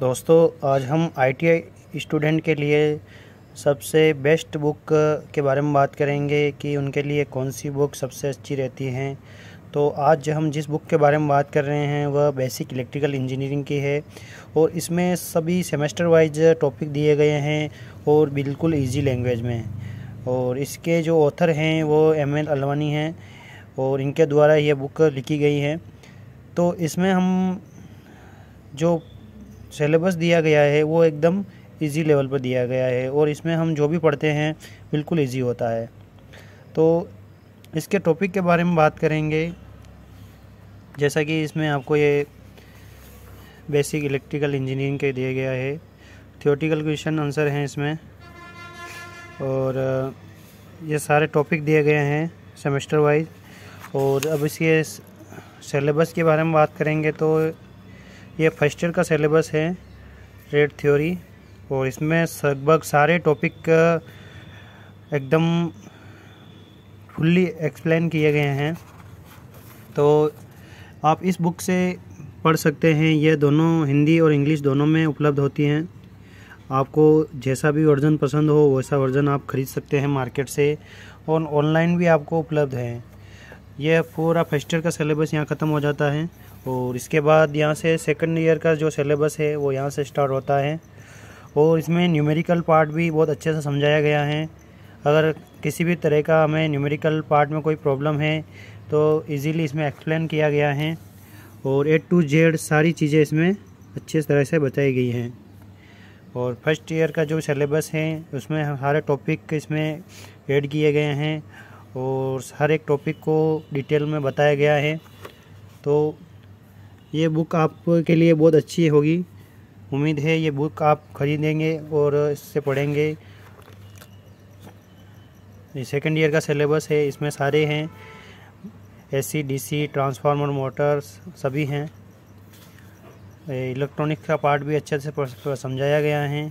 दोस्तों आज हम आईटीआई स्टूडेंट के लिए सबसे बेस्ट बुक के बारे में बात करेंगे कि उनके लिए कौन सी बुक सबसे अच्छी रहती हैं तो आज हम जिस बुक के बारे में बात कर रहे हैं वह बेसिक इलेक्ट्रिकल इंजीनियरिंग की है और इसमें सभी सेमेस्टर वाइज टॉपिक दिए गए हैं और बिल्कुल ईजी लैंग्वेज में और इसके जो ऑथर हैं वो एम एल अलवानी हैं और इनके द्वारा यह बुक लिखी गई है तो इसमें हम जो सिलेबस दिया गया है वो एकदम इजी लेवल पर दिया गया है और इसमें हम जो भी पढ़ते हैं बिल्कुल इजी होता है तो इसके टॉपिक के बारे में बात करेंगे जैसा कि इसमें आपको ये बेसिक इलेक्ट्रिकल इंजीनियरिंग के दिया गया है थियोटिकल क्वेश्चन आंसर हैं इसमें और ये सारे टॉपिक दिए गए हैं सेमेस्टर वाइज और अब इसके सिलेबस के बारे में बात करेंगे तो ये फर्स्ट ईयर का सिलेबस है रेड थ्योरी और इसमें लगभग सारे टॉपिक एकदम फुल्ली एक्सप्लेन किए गए हैं तो आप इस बुक से पढ़ सकते हैं ये दोनों हिंदी और इंग्लिश दोनों में उपलब्ध होती हैं आपको जैसा भी वर्जन पसंद हो वैसा वर्जन आप ख़रीद सकते हैं मार्केट से और ऑनलाइन भी आपको उपलब्ध हैं यह पूरा फर्स्ट ईयर का सिलेबस यहाँ ख़त्म हो जाता है और इसके बाद यहाँ से सेकेंड ईयर का जो सिलेबस है वो यहाँ से स्टार्ट होता है और इसमें न्यूमेरिकल पार्ट भी बहुत अच्छे से समझाया गया है अगर किसी भी तरह का हमें न्यूमेरिकल पार्ट में कोई प्रॉब्लम है तो इजीली इसमें एक्सप्लेन किया गया है और ए टू जेड सारी चीज़ें इसमें अच्छे तरह से बताई गई हैं और फर्स्ट ईयर का जो सिलेबस है उसमें सारे टॉपिक इसमें एड किए गए हैं और हर एक टॉपिक को डिटेल में बताया गया है तो ये बुक आपके लिए बहुत अच्छी होगी उम्मीद है ये बुक आप खरीदेंगे और इससे पढ़ेंगे सेकेंड ईयर का सिलेबस है इसमें सारे हैं एसी डीसी ट्रांसफार्मर मोटर्स सभी हैं इलेक्ट्रॉनिक का पार्ट भी अच्छे से समझाया गया है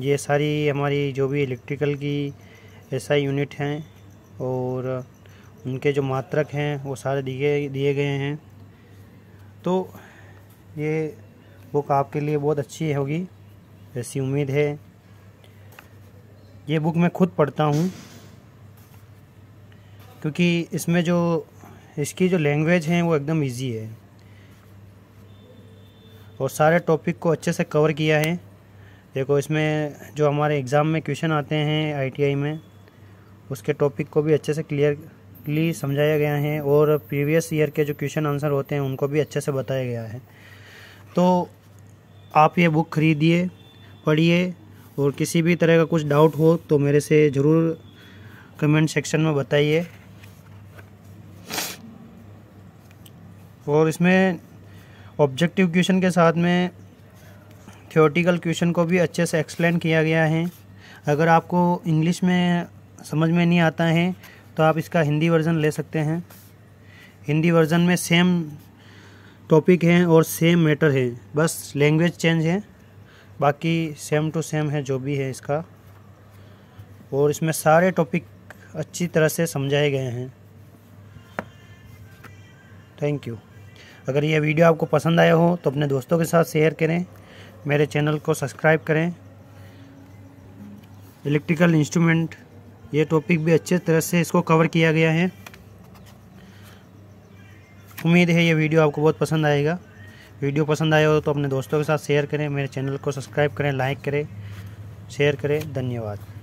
ये सारी हमारी जो भी इलेक्ट्रिकल की एसआई यूनिट हैं और उनके जो मात्रक हैं वो सारे दिए दिए गए हैं तो ये बुक आपके लिए बहुत अच्छी होगी ऐसी उम्मीद है ये बुक मैं खुद पढ़ता हूँ क्योंकि इसमें जो इसकी जो लैंग्वेज है वो एकदम इजी है और सारे टॉपिक को अच्छे से कवर किया है देखो इसमें जो हमारे एग्ज़ाम में क्वेश्चन आते हैं आईटीआई में उसके टॉपिक को भी अच्छे से क्लियरली समझाया गया है और प्रीवियस ईयर के जो क्वेश्चन आंसर होते हैं उनको भी अच्छे से बताया गया है तो आप ये बुक खरीदिए पढ़िए और किसी भी तरह का कुछ डाउट हो तो मेरे से ज़रूर कमेंट सेक्शन में बताइए और इसमें ऑब्जेक्टिव क्वेश्चन के साथ में थियोटिकल क्वेश्चन को भी अच्छे से एक्सप्लेन किया गया है अगर आपको इंग्लिश में समझ में नहीं आता है तो आप इसका हिंदी वर्ज़न ले सकते हैं हिंदी वर्ज़न में सेम टॉपिक है और सेम मैटर है बस लैंग्वेज चेंज है बाकी सेम टू सेम है जो भी है इसका और इसमें सारे टॉपिक अच्छी तरह से समझाए गए हैं थैंक यू अगर यह वीडियो आपको पसंद आया हो तो अपने दोस्तों के साथ शेयर करें मेरे चैनल को सब्सक्राइब करें इलेक्ट्रिकल इंस्ट्रूमेंट ये टॉपिक भी अच्छे तरह से इसको कवर किया गया है उम्मीद है ये वीडियो आपको बहुत पसंद आएगा वीडियो पसंद आया हो तो अपने दोस्तों के साथ शेयर करें मेरे चैनल को सब्सक्राइब करें लाइक करें शेयर करें धन्यवाद